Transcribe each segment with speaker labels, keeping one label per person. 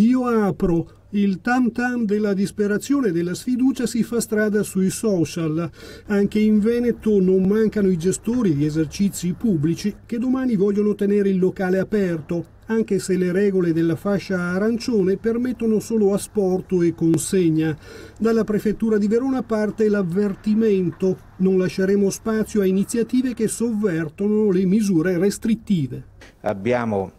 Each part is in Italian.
Speaker 1: Io apro. Il tam tam della disperazione e della sfiducia si fa strada sui social. Anche in Veneto non mancano i gestori di esercizi pubblici che domani vogliono tenere il locale aperto, anche se le regole della fascia arancione permettono solo asporto e consegna. Dalla prefettura di Verona parte l'avvertimento. Non lasceremo spazio a iniziative che sovvertono le misure restrittive.
Speaker 2: Abbiamo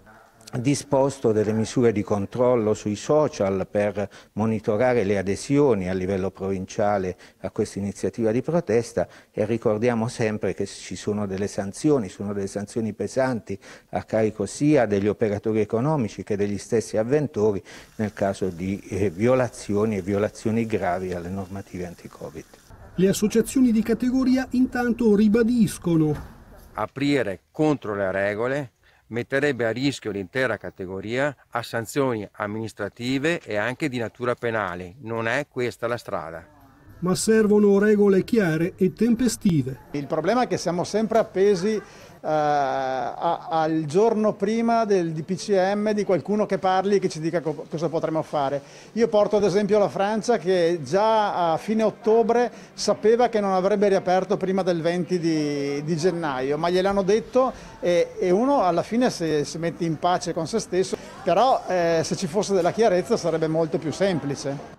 Speaker 2: disposto delle misure di controllo sui social per monitorare le adesioni a livello provinciale a questa iniziativa di protesta e ricordiamo sempre che ci sono delle sanzioni, sono delle sanzioni pesanti a carico sia degli operatori economici che degli stessi avventori nel caso di eh, violazioni e violazioni gravi alle normative anti-Covid.
Speaker 1: Le associazioni di categoria intanto ribadiscono
Speaker 3: aprire contro le regole metterebbe a rischio l'intera categoria a sanzioni amministrative e anche di natura penale. Non è questa la strada
Speaker 1: ma servono regole chiare e tempestive.
Speaker 4: Il problema è che siamo sempre appesi Uh, a, al giorno prima del DPCM di qualcuno che parli e che ci dica co cosa potremmo fare. Io porto ad esempio la Francia che già a fine ottobre sapeva che non avrebbe riaperto prima del 20 di, di gennaio, ma gliel'hanno detto e, e, uno alla fine si, si, mette in pace con se stesso, però eh, se ci fosse della chiarezza sarebbe molto più semplice.